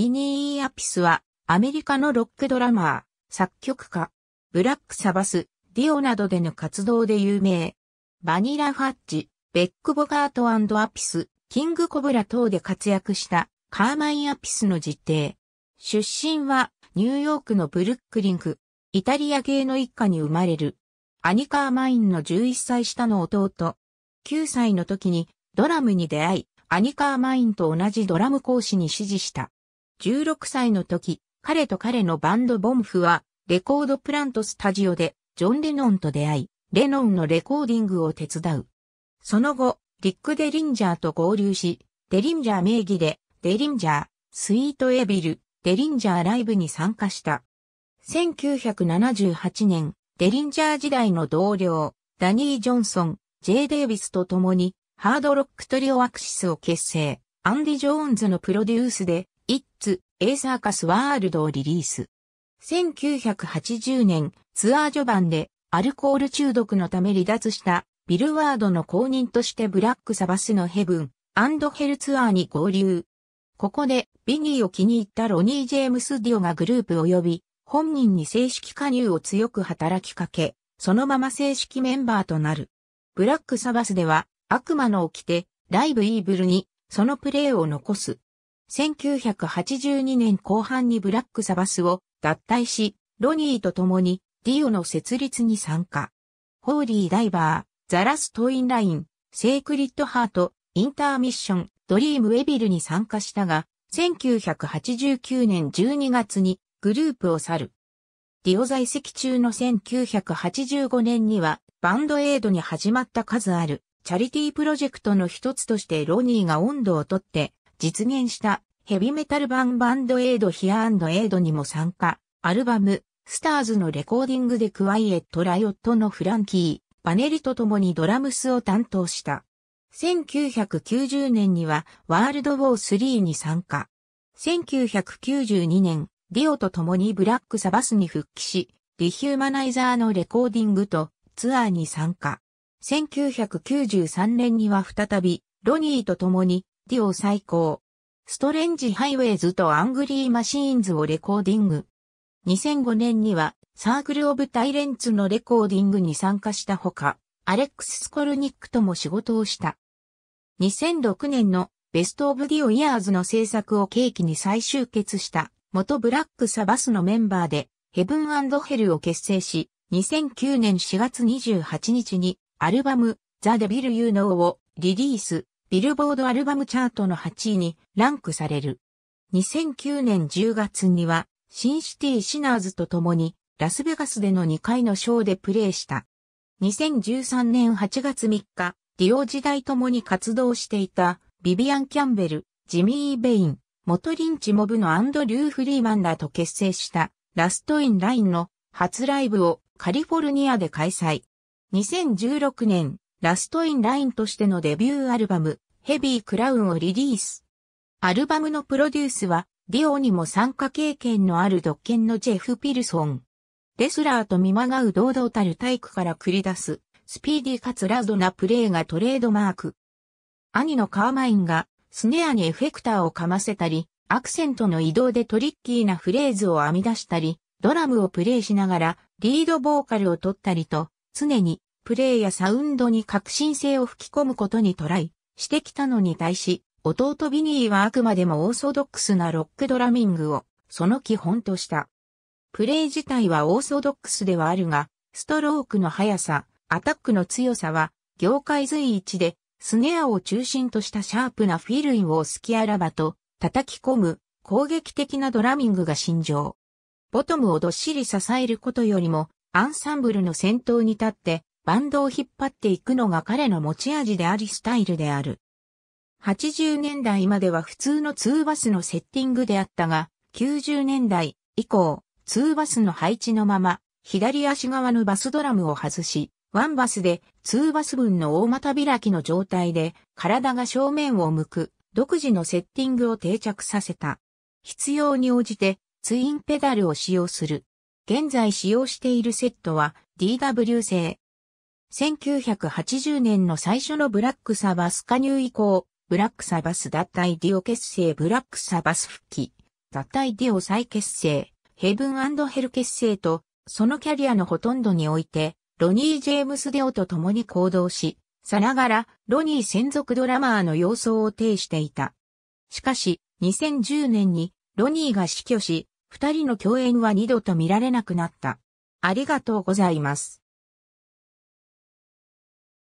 ビニー・アピスは、アメリカのロックドラマー、作曲家、ブラック・サバス、ディオなどでの活動で有名。バニラ・ファッジ、ベック・ボガートアピス、キング・コブラ等で活躍したカーマイン・アピスの実定。出身はニューヨークのブルックリンク、イタリア系の一家に生まれる。アニカーマインの11歳下の弟。9歳の時にドラムに出会い、アニカーマインと同じドラム講師に指示した。16歳の時、彼と彼のバンドボンフは、レコードプラントスタジオで、ジョン・レノンと出会い、レノンのレコーディングを手伝う。その後、リック・デリンジャーと合流し、デリンジャー名義で、デリンジャー、スイート・エビル、デリンジャーライブに参加した。1978年、デリンジャー時代の同僚、ダニー・ジョンソン、ジェイ・デイビスと共に、ハードロックトリオアクシスを結成、アンディ・ジョーンズのプロデュースで、It's A ーサ r カス s World をリリース。1980年、ツアー序盤でアルコール中毒のため離脱したビルワードの公認としてブラックサバスのヘブンヘルツアーに合流。ここでビニーを気に入ったロニー・ジェームス・ディオがグループ及び本人に正式加入を強く働きかけ、そのまま正式メンバーとなる。ブラックサバスでは悪魔の起きてライブイーブルにそのプレーを残す。1982年後半にブラックサバスを脱退し、ロニーと共にディオの設立に参加。ホーリーダイバー、ザラストインライン、セイクリッドハート、インターミッション、ドリームウェビルに参加したが、1989年12月にグループを去る。ディオ在籍中の1985年にはバンドエイドに始まった数あるチャリティープロジェクトの一つとしてロニーが温度をとって実現したヘビメタル版バンドエイドヒアエイドにも参加、アルバム、スターズのレコーディングでクワイエット・ライオットのフランキー、バネリと共にドラムスを担当した。1990年にはワールドウォー3に参加。1992年、ディオと共にブラックサバスに復帰し、リヒューマナイザーのレコーディングとツアーに参加。1993年には再び、ロニーと共にディオ最高。ストレンジハイウェイズとアングリーマシーンズをレコーディング。2005年にはサークルオブタイレンツのレコーディングに参加したほか、アレックス・スコルニックとも仕事をした。2006年のベストオブディオイヤーズの制作を契機に再集結した元ブラックサバスのメンバーでヘブンヘルを結成し、2009年4月28日にアルバムザ・デビル・ユーノーをリリース、ビルボードアルバムチャートの8位にランクされる。2009年10月には、シンシティシナーズと共に、ラスベガスでの2回のショーでプレーした。2013年8月3日、ディオ時代ともに活動していた、ビビアン・キャンベル、ジミー・ベイン、元リンチモブのアンドリュー・フリーマンらと結成した、ラスト・イン・ラインの初ライブをカリフォルニアで開催。2016年、ラストインラインとしてのデビューアルバム、ヘビークラウンをリリース。アルバムのプロデュースは、ディオにも参加経験のある独権のジェフ・ピルソン。レスラーと見まがう堂々たる体育から繰り出す、スピーディーかつラドなプレーがトレードマーク。兄のカーマインが、スネアにエフェクターをかませたり、アクセントの移動でトリッキーなフレーズを編み出したり、ドラムをプレイしながら、リードボーカルを取ったりと、常にプレイやサウンドに革新性を吹き込むことにトライしてきたのに対し、弟ビニーはあくまでもオーソドックスなロックドラミングをその基本とした。プレイ自体はオーソドックスではあるが、ストロークの速さ、アタックの強さは業界随一で、スネアを中心としたシャープなフィルインを隙あらばと叩き込む攻撃的なドラミングが心情。ボトムをどっしり支えることよりも、アンサンブルの先頭に立って、バンドを引っ張っていくのが彼の持ち味でありスタイルである。80年代までは普通の2バスのセッティングであったが、90年代以降、2バスの配置のまま、左足側のバスドラムを外し、ワンバスで2バス分の大股開きの状態で、体が正面を向く、独自のセッティングを定着させた。必要に応じて、ツインペダルを使用する。現在使用しているセットは DW 製、1980年の最初のブラックサバス加入以降、ブラックサバス脱退ディオ結成ブラックサバス復帰、脱退ディオ再結成、ヘブンヘル結成と、そのキャリアのほとんどにおいて、ロニー・ジェームス・デオと共に行動し、さながら、ロニー専属ドラマーの様相を呈していた。しかし、2010年に、ロニーが死去し、二人の共演は二度と見られなくなった。ありがとうございます。